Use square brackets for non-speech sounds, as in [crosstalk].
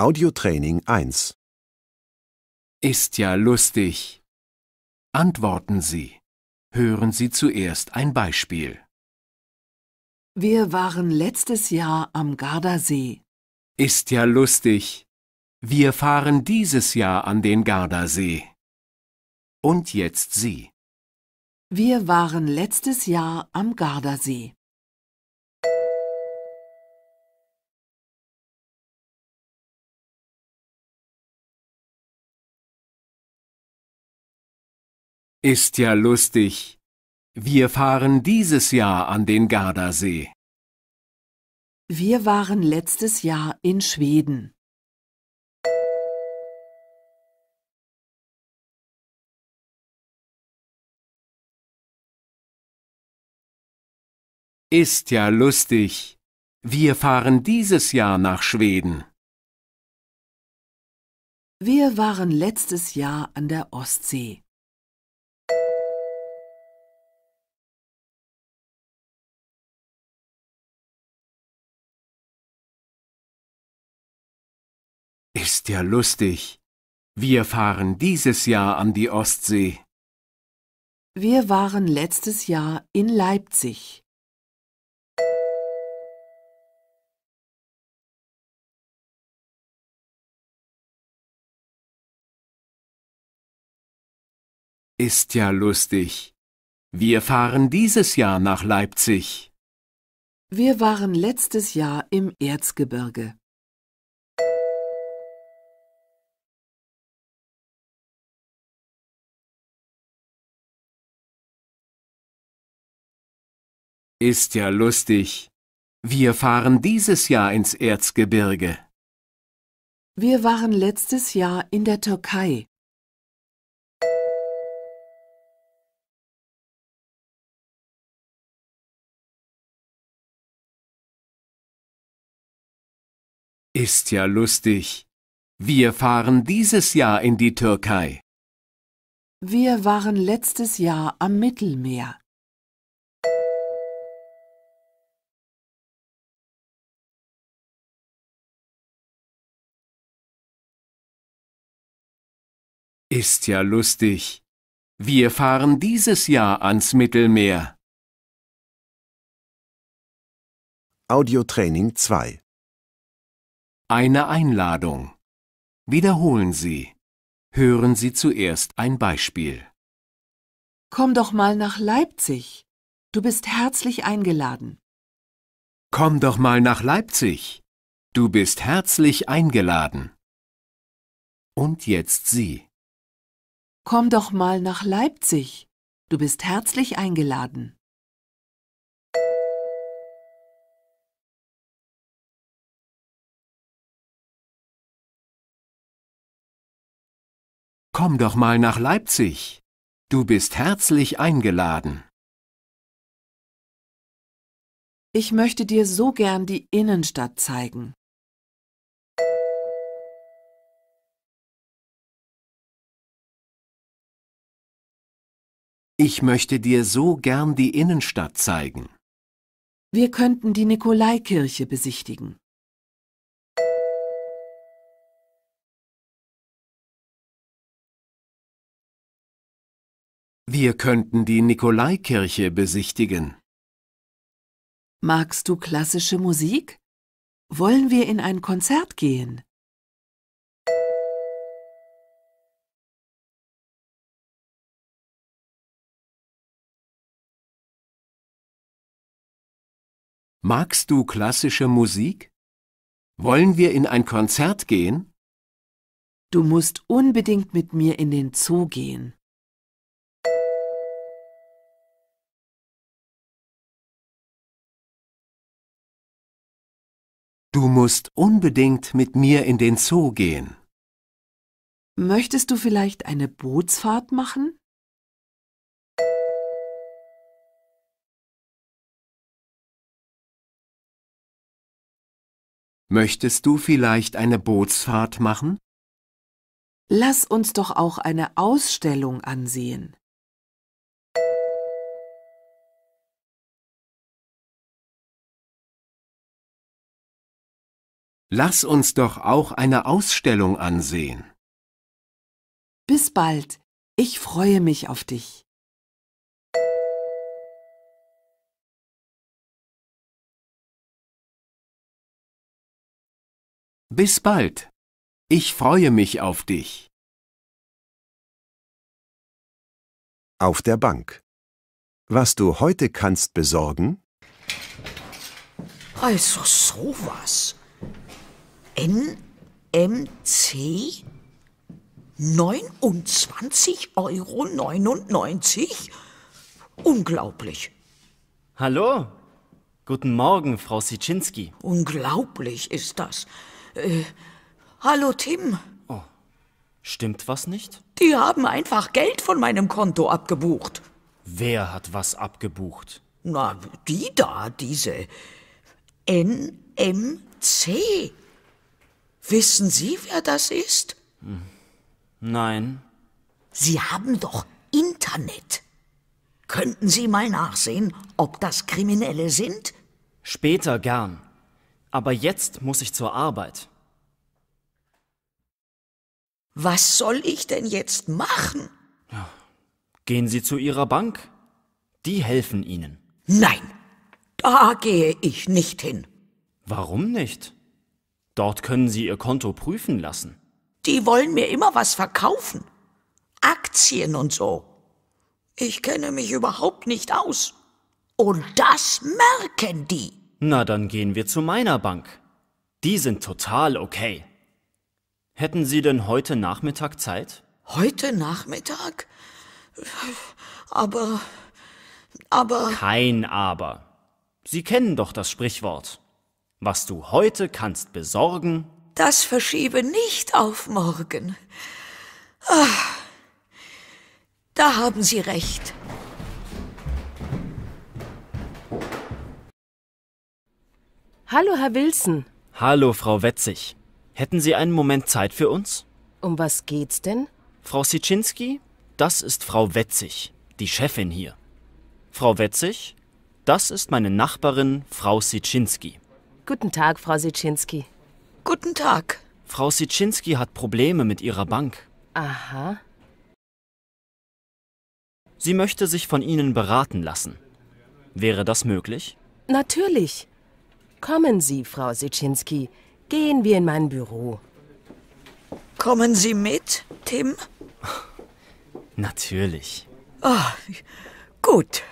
Audiotraining 1 Ist ja lustig. Antworten Sie. Hören Sie zuerst ein Beispiel. Wir waren letztes Jahr am Gardasee. Ist ja lustig. Wir fahren dieses Jahr an den Gardasee. Und jetzt Sie. Wir waren letztes Jahr am Gardasee. Ist ja lustig. Wir fahren dieses Jahr an den Gardasee. Wir waren letztes Jahr in Schweden. Ist ja lustig. Wir fahren dieses Jahr nach Schweden. Wir waren letztes Jahr an der Ostsee. Ist ja lustig. Wir fahren dieses Jahr an die Ostsee. Wir waren letztes Jahr in Leipzig. Ist ja lustig. Wir fahren dieses Jahr nach Leipzig. Wir waren letztes Jahr im Erzgebirge. Ist ja lustig. Wir fahren dieses Jahr ins Erzgebirge. Wir waren letztes Jahr in der Türkei. Ist ja lustig. Wir fahren dieses Jahr in die Türkei. Wir waren letztes Jahr am Mittelmeer. Ist ja lustig. Wir fahren dieses Jahr ans Mittelmeer. Audiotraining 2 Eine Einladung. Wiederholen Sie. Hören Sie zuerst ein Beispiel. Komm doch mal nach Leipzig. Du bist herzlich eingeladen. Komm doch mal nach Leipzig. Du bist herzlich eingeladen. Und jetzt Sie. Komm doch mal nach Leipzig. Du bist herzlich eingeladen. Komm doch mal nach Leipzig. Du bist herzlich eingeladen. Ich möchte dir so gern die Innenstadt zeigen. Ich möchte dir so gern die Innenstadt zeigen. Wir könnten die Nikolaikirche besichtigen. Wir könnten die Nikolaikirche besichtigen. Magst du klassische Musik? Wollen wir in ein Konzert gehen? Magst du klassische Musik? Wollen wir in ein Konzert gehen? Du musst unbedingt mit mir in den Zoo gehen. Du musst unbedingt mit mir in den Zoo gehen. Möchtest du vielleicht eine Bootsfahrt machen? Möchtest du vielleicht eine Bootsfahrt machen? Lass uns doch auch eine Ausstellung ansehen. Lass uns doch auch eine Ausstellung ansehen. Bis bald. Ich freue mich auf dich. Bis bald. Ich freue mich auf dich. Auf der Bank. Was du heute kannst besorgen? Also sowas. N, M, C, 29,99 Euro. Unglaublich. Hallo. Guten Morgen, Frau Sitschinski. Unglaublich ist das. Äh, hallo Tim. Oh, stimmt was nicht? Die haben einfach Geld von meinem Konto abgebucht. Wer hat was abgebucht? Na, die da, diese NMC. Wissen Sie, wer das ist? Hm, nein. Sie haben doch Internet. Könnten Sie mal nachsehen, ob das Kriminelle sind? Später gern aber jetzt muss ich zur Arbeit. Was soll ich denn jetzt machen? Ja. Gehen Sie zu Ihrer Bank. Die helfen Ihnen. Nein, da gehe ich nicht hin. Warum nicht? Dort können Sie Ihr Konto prüfen lassen. Die wollen mir immer was verkaufen. Aktien und so. Ich kenne mich überhaupt nicht aus. Und das merken die. Na, dann gehen wir zu meiner Bank. Die sind total okay. Hätten Sie denn heute Nachmittag Zeit? Heute Nachmittag? Aber. Aber. Kein Aber. Sie kennen doch das Sprichwort. Was du heute kannst besorgen. Das verschiebe nicht auf morgen. Ach, da haben Sie recht. Hallo, Herr Wilson. Hallo, Frau Wetzig. Hätten Sie einen Moment Zeit für uns? Um was geht's denn? Frau Sitschinski, das ist Frau Wetzig, die Chefin hier. Frau Wetzig, das ist meine Nachbarin, Frau Sitschinski. Guten Tag, Frau Sitschinski. Guten Tag. Frau Sitschinski hat Probleme mit ihrer Bank. Aha. Sie möchte sich von Ihnen beraten lassen. Wäre das möglich? Natürlich. Kommen Sie, Frau Sitschinski. Gehen wir in mein Büro. Kommen Sie mit, Tim? [laughs] Natürlich. Oh, gut.